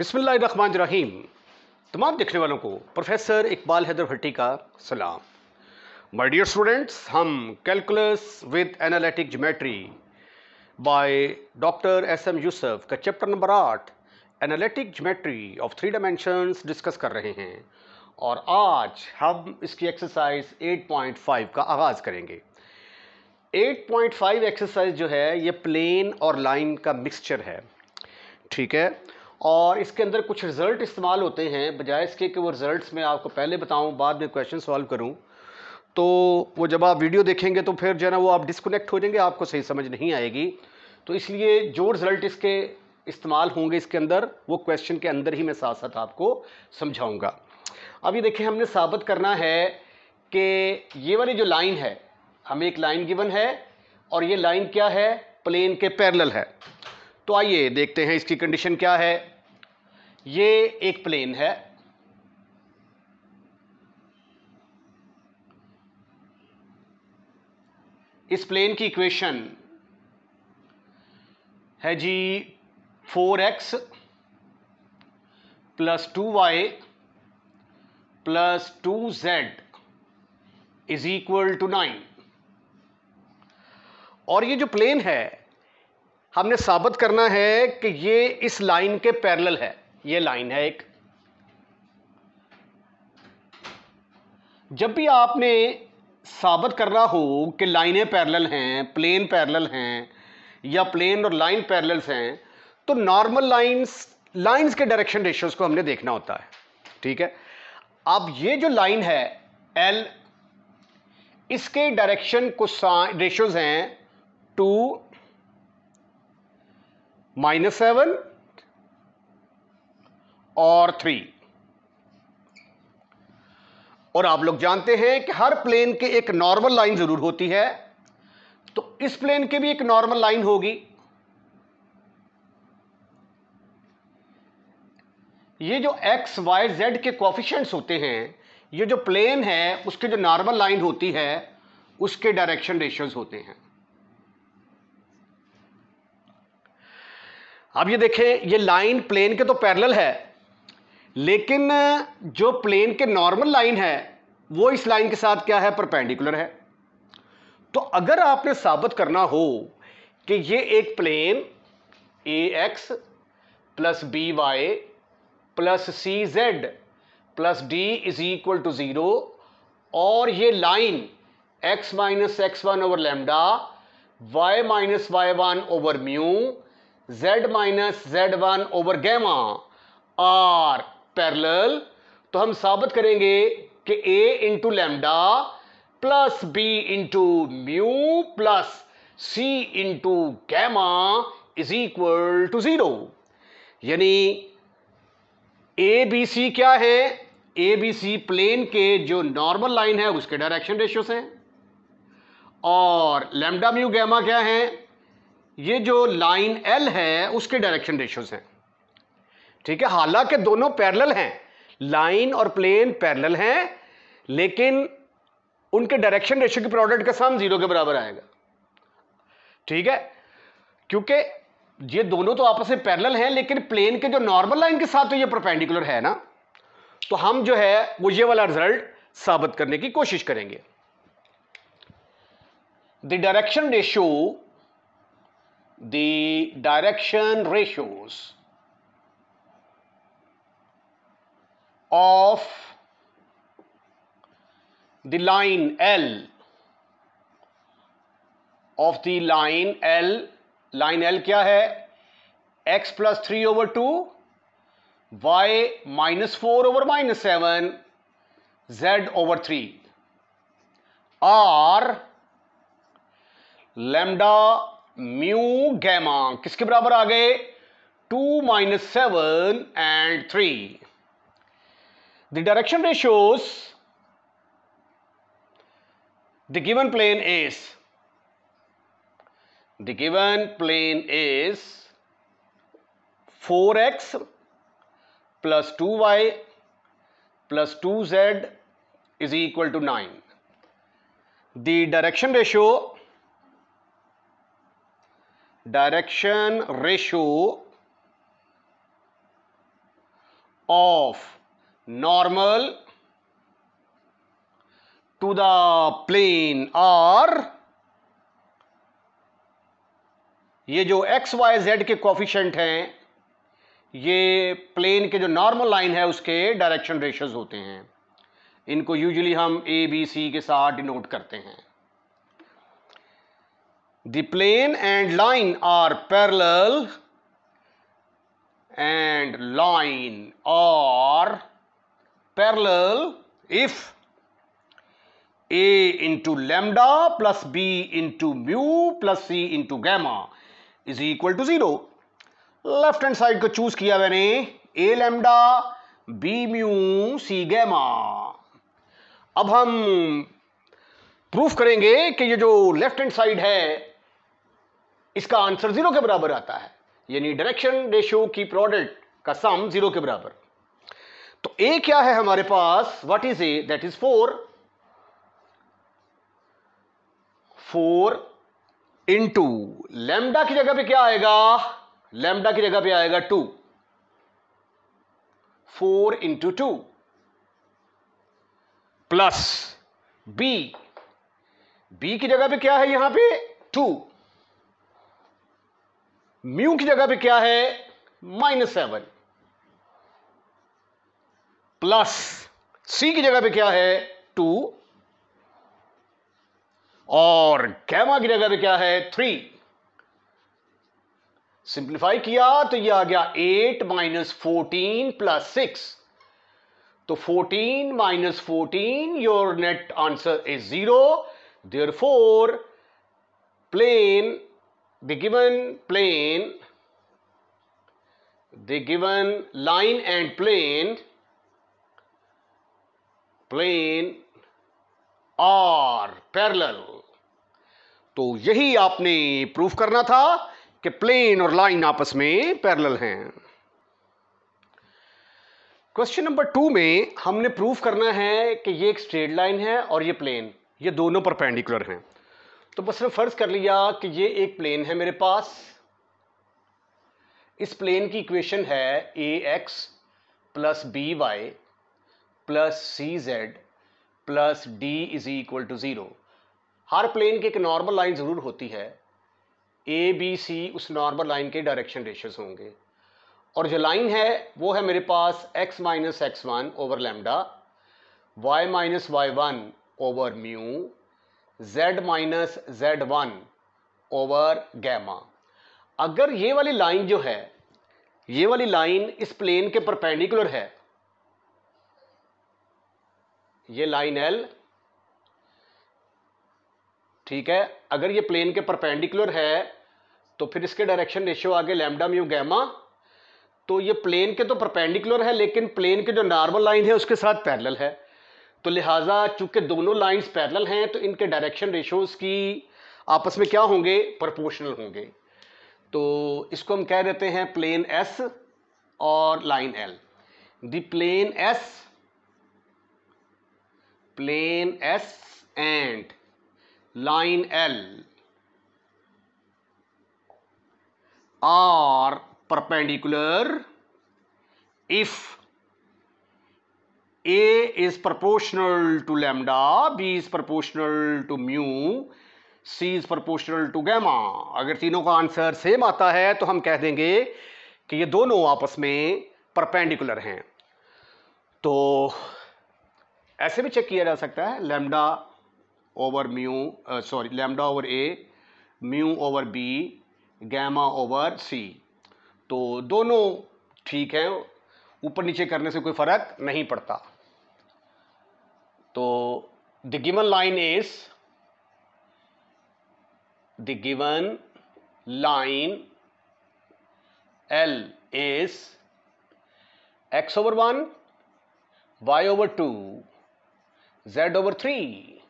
बिसमीम तमाम देखने वालों को प्रोफेसर इकबाल हैदर भट्टी का सलाम माय डियर स्टूडेंट्स हम calculus with analytic geometry by doctor S M Yousuf का चैप्टर नंबर आठ analytic geometry of three dimensions discuss कर रहे हैं और आज हम इसकी एक्सरसाइज 8.5 का आगाज़ करेंगे 8.5 एक्सरसाइज जो है ये प्लेन और लाइन का मिक्सचर है ठीक है और इसके अंदर कुछ रिज़ल्ट इस्तेमाल होते हैं बजाय इसके कि वो रिज़ल्ट मैं आपको पहले बताऊँ बाद में क्वेश्चन सॉल्व करूँ तो वो जब आप वीडियो देखेंगे तो फिर जो है ना वो आप डिसकोनेक्ट हो जाएंगे आपको सही समझ नहीं आएगी तो इसलिए जो रिज़ल्ट इसके इस्तेमाल होंगे इसके अंदर वो क्वेश्चन के अंदर ही मैं साथ साथ आपको समझाऊंगा अब ये देखें हमने साबित करना है कि ये वाली जो लाइन है हमें एक लाइन गिवन है और ये लाइन क्या है प्लेन के पैरल है तो आइए देखते हैं इसकी कंडीशन क्या है ये एक प्लेन है इस प्लेन की इक्वेशन है जी four x plus two Y plus two Z is equal to nine और ये जो प्लेन है हमने साबित करना है कि ये इस लाइन के पैरेलल है ये लाइन है एक जब भी आपने साबित करना हो कि लाइनें पैरेलल हैं प्लेन पैरेलल हैं या प्लेन और लाइन पैरेलल्स हैं तो नॉर्मल लाइंस लाइंस के डायरेक्शन रेशियोज को हमने देखना होता है ठीक है अब ये जो लाइन है एल इसके डायरेक्शन कुछ रेशियोज हैं टू माइनस सेवन और थ्री और आप लोग जानते हैं कि हर प्लेन के एक नॉर्मल लाइन जरूर होती है तो इस प्लेन के भी एक नॉर्मल लाइन होगी ये जो एक्स वाई जेड के कॉफिशेंट्स होते हैं ये जो प्लेन है उसके जो नॉर्मल लाइन होती है उसके डायरेक्शन रेशियोज होते हैं अब ये देखें ये लाइन प्लेन के तो पैरेलल है लेकिन जो प्लेन के नॉर्मल लाइन है वो इस लाइन के साथ क्या है परपेंडिकुलर है तो अगर आपने साबित करना हो कि ये एक plane A x plus B Y plus C Z plus D is equal to zero और ये line X minus X one over lambda Y minus Y one over mu Z minus Z one over gamma are parallel तो हम साबित करेंगे कि A into lambda plus B into mu plus C into gamma is equal to zero यानी A B सी क्या है ए B सी plane के जो नॉर्मल लाइन है उसके डायरेक्शन रेशियोस हैं और लेमडा म्यू गैमा क्या है ये जो लाइन एल है उसके डायरेक्शन रेशियोस हैं ठीक है हालांकि दोनों पैरेलल हैं लाइन और प्लेन पैरेलल हैं लेकिन उनके डायरेक्शन रेशियो के प्रोडक्ट का सम जीरो के बराबर आएगा ठीक है क्योंकि ये दोनों तो आपस में पैरेलल हैं लेकिन प्लेन के जो नॉर्मल लाइन के साथ तो ये परपेंडिकुलर है ना तो हम जो है वो ये वाला रिजल्ट साबित करने की कोशिश करेंगे the direction ratio the direction ratios of the line L of the line L line L क्या है X plus three over two Y minus four over minus seven Z over three are lambda mu gamma किसके बराबर आ गए two minus seven and three the direction ray shows the given plane is the given plane is 4x plus 2y plus 2z is equal to 9 the direction ratio direction ratio of normal to the plane or ये जो X Y Z के coefficient हैं ये plane के जो normal line है उसके direction ratios होते हैं इनको यूजली हम ए बी सी के साथ डिनोट करते हैं the plane and line are parallel and line are parallel if A into lambda plus B into mu plus C into gamma is equal to zero. Left hand side को choose किया मैंने A lambda B mu C gamma अब हम proof करेंगे कि ये जो left hand side है इसका आंसर जीरो के बराबर आता है यानी डायरेक्शन रेशियो की प्रोडक्ट का सम जीरो के बराबर तो ए क्या है हमारे पास what is A that is four four into lambda की जगह पे क्या आएगा लेमडा की जगह पे आएगा two four into two plus B B की जगह पे क्या है यहां पे टू म्यू की जगह पे क्या है माइनस सेवन प्लस सी की जगह पे क्या है टू और गैमा की जगह पे क्या है थ्री सिंप्लीफाई किया तो ये आ गया eight minus fourteen plus six तो fourteen minus fourteen your net answer is zero therefore plane the given plane the given line and plane plane are parallel तो यही आपने प्रूफ करना था कि प्लेन और लाइन आपस में पैरल हैं क्वेश्चन नंबर टू में हमने प्रूफ करना है कि ये एक स्ट्रेट लाइन है और ये प्लेन ये दोनों परपेंडिकुलर हैं तो बस ने फर्ज कर लिया कि ये एक प्लेन है मेरे पास इस प्लेन की इक्वेशन है A x plus B Y plus C Z plus D is equal to zero हर प्लेन की एक नॉर्मल लाइन ज़रूर होती है ए बी सी उस नॉर्मल लाइन के डायरेक्शन रेशेस होंगे और जो लाइन है वो है मेरे पास x minus X one over lambda y minus Y one over mu z minus Z one over gamma अगर ये वाली लाइन जो है ये वाली लाइन इस प्लेन के परपेंडिकुलर है ये लाइन एल ठीक है अगर ये प्लेन के परपेंडिकुलर है तो फिर इसके डायरेक्शन रेशियो आगे लैमडा म्यू गैमा तो ये प्लेन के तो परपेंडिकुलर है लेकिन प्लेन के जो नॉर्मल लाइन है उसके साथ पैरेलल है तो लिहाजा चूंकि दोनों लाइंस पैरेलल हैं तो इनके डायरेक्शन रेशियोज की आपस में क्या होंगे प्रोपोर्शनल होंगे तो इसको हम कह देते हैं प्लेन एस और line L the plane S plane S and line L are perpendicular if A is proportional to lambda B is proportional to mu C is proportional to gamma अगर तीनों का आंसर सेम आता है तो हम कह देंगे कि ये दोनों आपस में परपेंडिकुलर हैं तो ऐसे भी चेक किया जा सकता है lambda over mu sorry lambda over A mu over B gamma over C तो दोनों ठीक हैं ऊपर नीचे करने से कोई फ़र्क नहीं पड़ता तो the given line is the given line L is X over one Y over two z over 3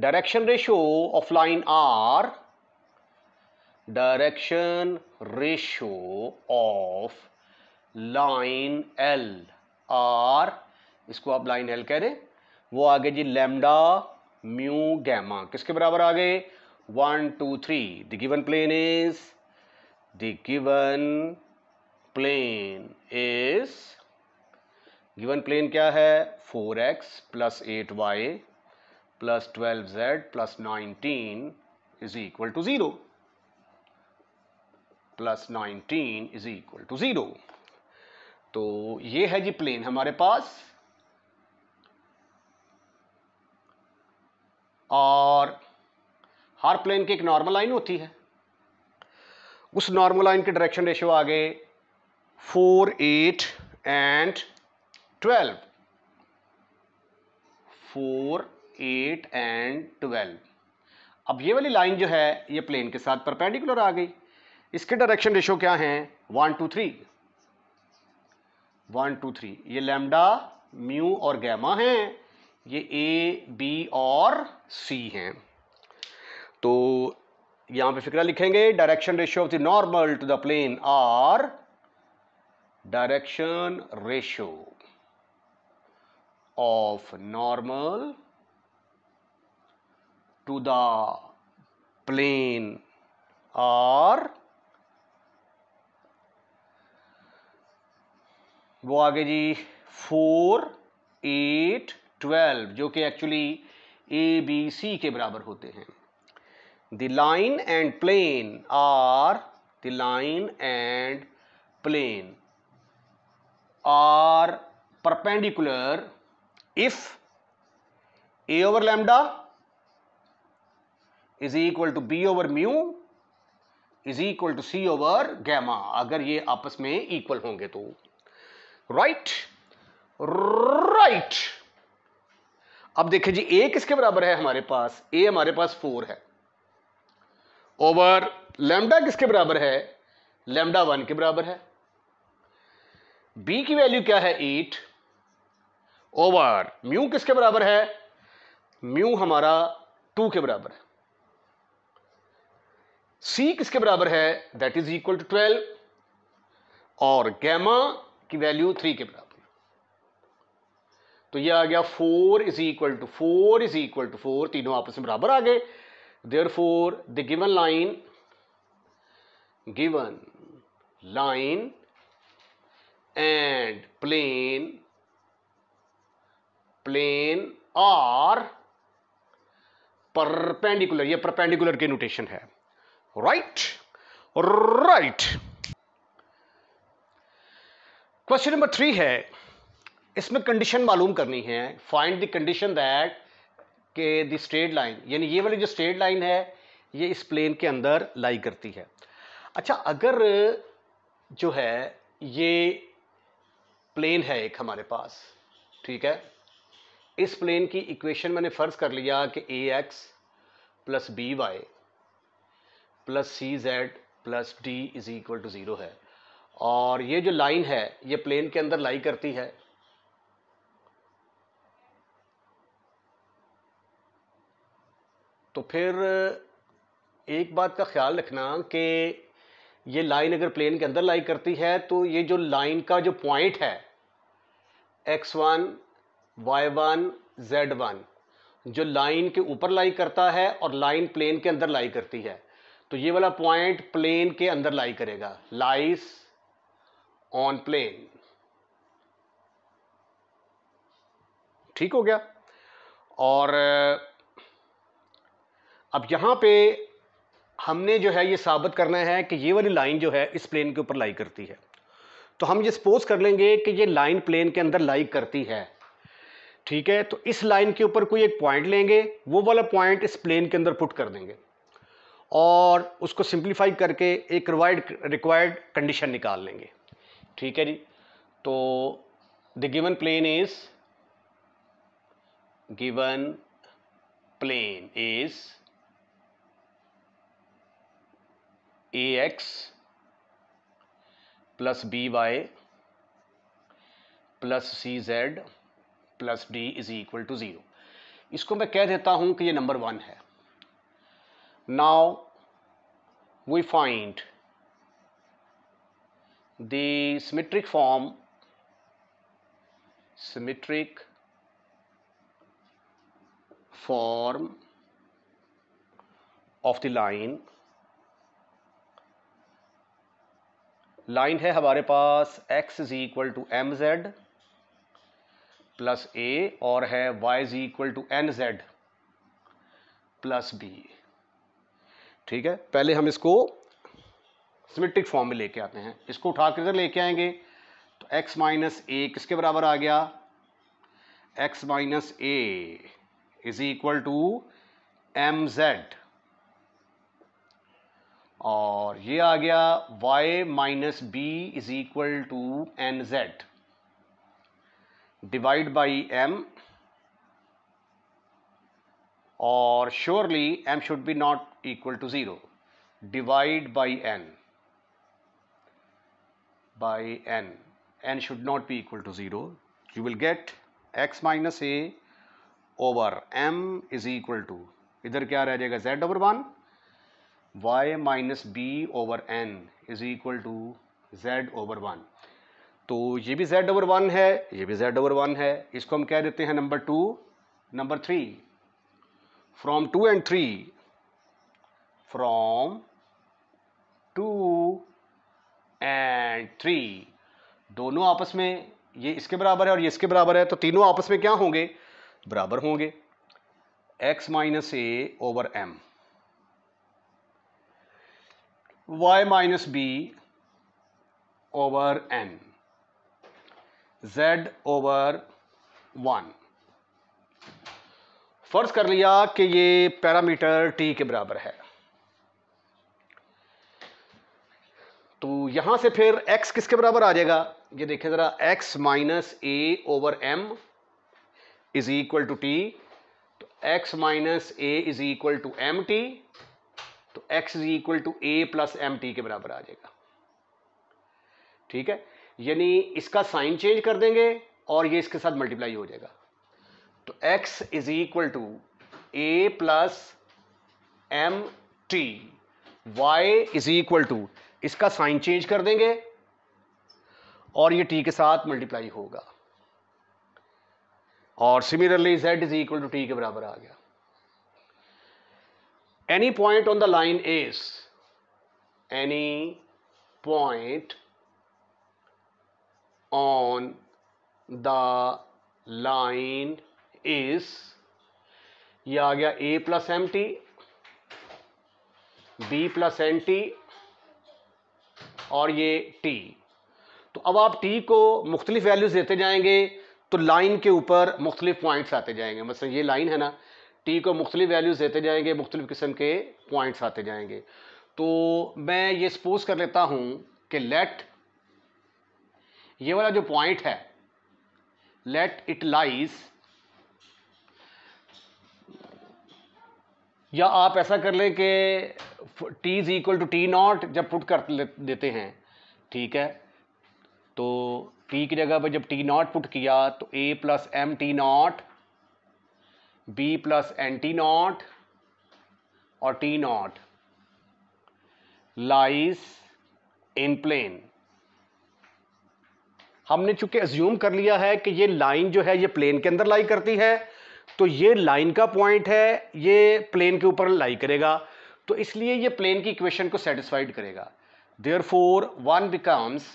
direction ratio of line r direction ratio of line L R इसको आप लाइन एल कह रहे वो आ गए जी लेमडा म्यू गैमा किसके बराबर आ गए one two three the given plane is the given plane is given plane क्या है four x plus eight y plus twelve z plus nineteen is equal to zero plus nineteen is equal to zero तो ये है जी plane हमारे पास और हर plane की एक normal line होती है उस नॉर्मल लाइन के डायरेक्शन रेशियो आ गए four eight and twelve four eight and twelve अब ये वाली लाइन जो है ये प्लेन के साथ परपेंडिकुलर आ गई इसके डायरेक्शन रेशो क्या है one two three one two three ये लेमडा म्यू और गैमा है ये ए बी और सी हैं तो यहां पे फिक्रा लिखेंगे direction ratio of the normal to the plane are direction ratio of normal to the plane or वो आगे जी फोर एट ट्वेल्व जो कि एक्चुअली ए बी सी के बराबर होते हैं the line and plane are the line and plane are perpendicular if a over lambda is equal to b over mu is equal to c over gamma अगर ये आपस में इक्वल होंगे तो राइट राइट अब देखिए जी ए किसके बराबर है हमारे पास ए हमारे पास फोर है ओवर लेमडा किसके बराबर है लेमडा वन के बराबर है बी की वैल्यू क्या है एट ओवर म्यू किसके बराबर है म्यू हमारा टू के बराबर है सी किसके बराबर है that is equal to twelve और गैमा की वैल्यू थ्री के बराबर तो ये आ गया four is equal to four is equal to four तीनों आपस में बराबर आ गए therefore the given line given line and plane plane are perpendicular ये परपेंडिकुलर के नोटेशन है right right question number three है इसमें कंडीशन मालूम करनी है फाइंड द कंडीशन दैट के द स्ट्रेट लाइन यानी ये वाली जो स्ट्रेट लाइन है ये इस प्लेन के अंदर लाई करती है अच्छा अगर जो है ये प्लेन है एक हमारे पास ठीक है इस प्लेन की इक्वेशन मैंने फ़र्ज़ कर लिया कि a x plus B Y plus C Z plus d is equal to zero है और ये जो लाइन है ये प्लेन के अंदर लाई करती है तो फिर एक बात का ख्याल रखना कि ये लाइन अगर प्लेन के अंदर लाई करती है तो ये जो लाइन का जो पॉइंट है x one y one z one जो लाइन के ऊपर लाई करता है और लाइन प्लेन के अंदर लाई करती है तो ये वाला पॉइंट प्लेन के अंदर लाई करेगा लाइस ऑन प्लेन ठीक हो गया और अब यहाँ पे हमने जो है ये साबित करना है कि ये वाली लाइन जो है इस प्लेन के ऊपर लाई करती है तो हम ये सपोज कर लेंगे कि ये लाइन प्लेन के अंदर लाई करती है ठीक है तो इस लाइन के ऊपर कोई एक पॉइंट लेंगे वो वाला पॉइंट इस प्लेन के अंदर पुट कर देंगे और उसको सिंप्लीफाई करके एक रिवाइड रिक्वायर्ड कंडीशन निकाल लेंगे ठीक है जी तो the given plane is given plane is a x plus B Y plus C Z plus D is equal to zero इसको मैं कह देता हूं कि ये नंबर वन है now we find the form symmetric form of the line line है हमारे पास x is equal to m z plus a और है y is equal to n z plus b ठीक है पहले हम इसको सिमेट्रिक फॉर्म में लेके आते हैं इसको उठा कर लेके आएंगे तो एक्स माइनस ए किसके बराबर आ गया x minus a is equal to m z और ये आ गया y minus b is equal to n z divide by m or surely m should be not equal to 0 divide by n by n n should not be equal to 0 you will get x minus a over m is equal to इधर क्या रह z over 1 y minus b over n is equal to z over 1 तो ये भी Z over one है ये भी Z over one है इसको हम कह देते हैं number two number three from two and three from two and three दोनों आपस में ये इसके बराबर है और ये इसके बराबर है तो तीनों आपस में क्या होंगे बराबर होंगे x minus a over m y minus b over n z over one फर्ज कर लिया कि ये पैरामीटर टी के बराबर है तो यहां से फिर x किसके बराबर आ जाएगा ये देखें जरा x minus a over m is equal to t तो x minus a is equal to m t तो x is equal to a plus m t के बराबर आ जाएगा ठीक है यानी इसका साइन चेंज कर देंगे और ये इसके साथ मल्टीप्लाई हो जाएगा तो x is equal to a plus m t y is equal to इसका साइन चेंज कर देंगे और ये टी के साथ मल्टीप्लाई होगा और similarly z is equal to t के बराबर आ गया any point on the line is any point on the line is ये आ गया a plus m t b plus n t और ये टी तो अब आप टी को मुख्तलिफ वैल्यूज़ देते जाएंगे तो लाइन के ऊपर मुख्तलिफ पॉइंट्स आते जाएंगे मतलब ये लाइन है ना टी को मुख्तलिफ वैल्यूज़ देते जाएंगे मुख्तलिफ किस्म के पॉइंट्स आते जाएंगे तो मैं ये सपोज कर लेता हूँ कि लेट ये वाला जो पॉइंट है लेट इट लाइज या आप ऐसा कर लें कि t is equal to t not जब पुट कर देते हैं ठीक है तो टी की जगह पर जब टी नॉट पुट किया तो a plus m t not b plus n t not और t not lies in plane हमने चूंकि एज्यूम कर लिया है कि ये लाइन जो है ये प्लेन के अंदर लाई करती है तो ये लाइन का पॉइंट है ये प्लेन के ऊपर लाई करेगा तो इसलिए ये प्लेन की इक्वेशन को सेटिस्फाइड करेगा therefore one becomes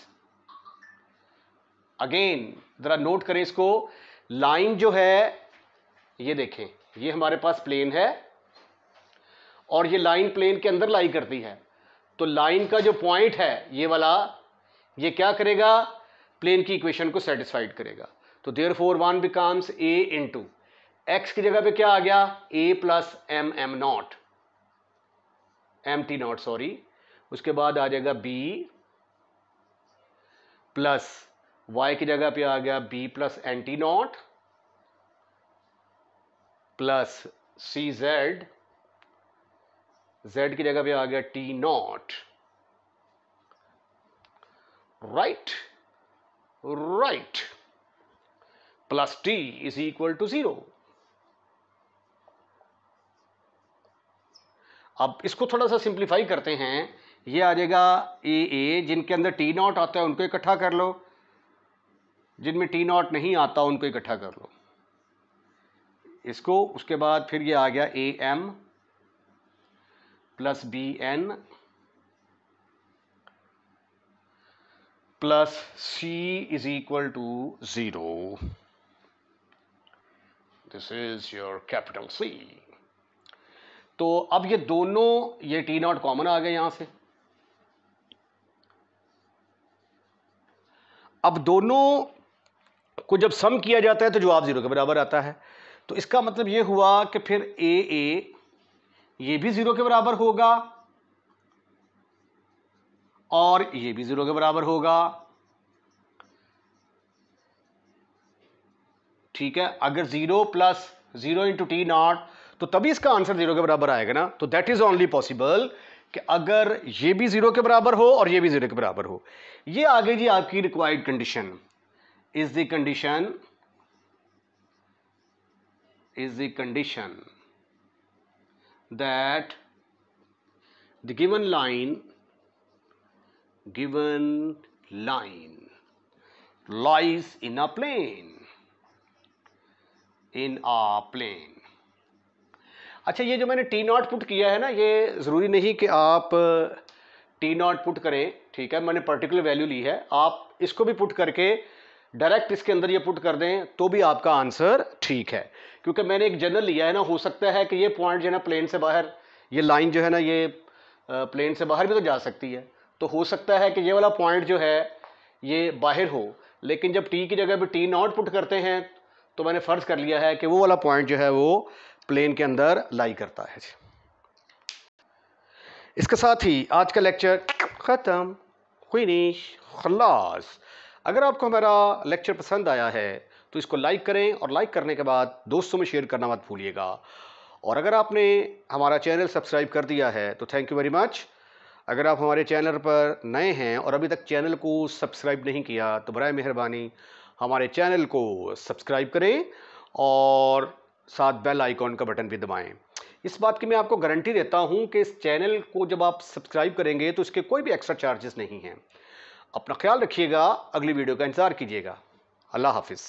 again ज़रा नोट करें इसको लाइन जो है ये देखें ये हमारे पास प्लेन है और ये लाइन प्लेन के अंदर लाई करती है तो लाइन का जो पॉइंट है ये वाला ये क्या करेगा प्लेन की इक्वेशन को सेटिस्फाइड करेगा तो therefore one becomes a into x की जगह पे क्या आ गया a plus m m not m t not sorry उसके बाद आ जाएगा बी प्लस वाई की जगह पे आ गया b plus n t not plus C z z की जगह पे आ गया t not right right. Right plus t is equal to zero अब इसको थोड़ा सा सिंप्लीफाई करते हैं ये आ जाएगा ए ए जिनके अंदर टी नॉट आता है उनको इकट्ठा कर लो जिनमें टी नॉट नहीं आता उनको इकट्ठा कर लो इसको उसके बाद फिर ये आ गया a m plus b n plus c is equal to zero this is your capital c तो अब ये दोनों ये टी नॉट कॉमन आ गए यहां से अब दोनों को जब सम किया जाता है तो जवाब जीरो के बराबर आता है तो इसका मतलब ये हुआ कि फिर ए ए ये भी जीरो के बराबर होगा और ये भी ज़ीरो के बराबर होगा ठीक है अगर zero plus zero into t not तो तभी इसका आंसर ज़ीरो के बराबर आएगा ना तो दैट इज़ ओनली पॉसिबल कि अगर ये भी ज़ीरो के बराबर हो और ये भी ज़ीरो के बराबर हो ये आगे जी आपकी required condition is the condition is the condition that the given line given line lies in a plane in a plane अच्छा ये जो मैंने टी नॉट पुट किया है ना ये ज़रूरी नहीं कि आप टी नॉट पुट करें ठीक है मैंने पर्टिकुलर वैल्यू ली है आप इसको भी पुट करके डायरेक्ट इसके अंदर ये पुट कर दें तो भी आपका आंसर ठीक है क्योंकि मैंने एक जनरल लिया है ना हो सकता है कि ये पॉइंट जो है ना प्लेन से बाहर ये लाइन जो है ना ये प्लेन से बाहर भी तो जा सकती है तो हो सकता है कि ये वाला पॉइंट जो है ये बाहर हो लेकिन जब टी की जगह पे टी नॉट पुट करते हैं तो मैंने फ़र्ज़ कर लिया है कि वो वाला पॉइंट जो है वो प्लेन के अंदर लाई करता है इसके साथ ही आज का लेक्चर ख़त्म फिनिश खलास अगर आपको हमारा लेक्चर पसंद आया है तो इसको लाइक करें और लाइक करने के बाद दोस्तों में शेयर करना मत भूलिएगा और अगर आपने हमारा चैनल सब्सक्राइब कर दिया है तो थैंक यू वेरी मच अगर आप हमारे चैनल पर नए हैं और अभी तक चैनल को सब्सक्राइब नहीं किया तो बर मेहरबानी हमारे चैनल को सब्सक्राइब करें और साथ बेल आइकॉन का बटन भी दबाएं इस बात की मैं आपको गारंटी देता हूं कि इस चैनल को जब आप सब्सक्राइब करेंगे तो इसके कोई भी एक्स्ट्रा चार्जेस नहीं हैं अपना ख्याल रखिएगा अगली वीडियो का इंतज़ार कीजिएगा अल्लाह हाफिज़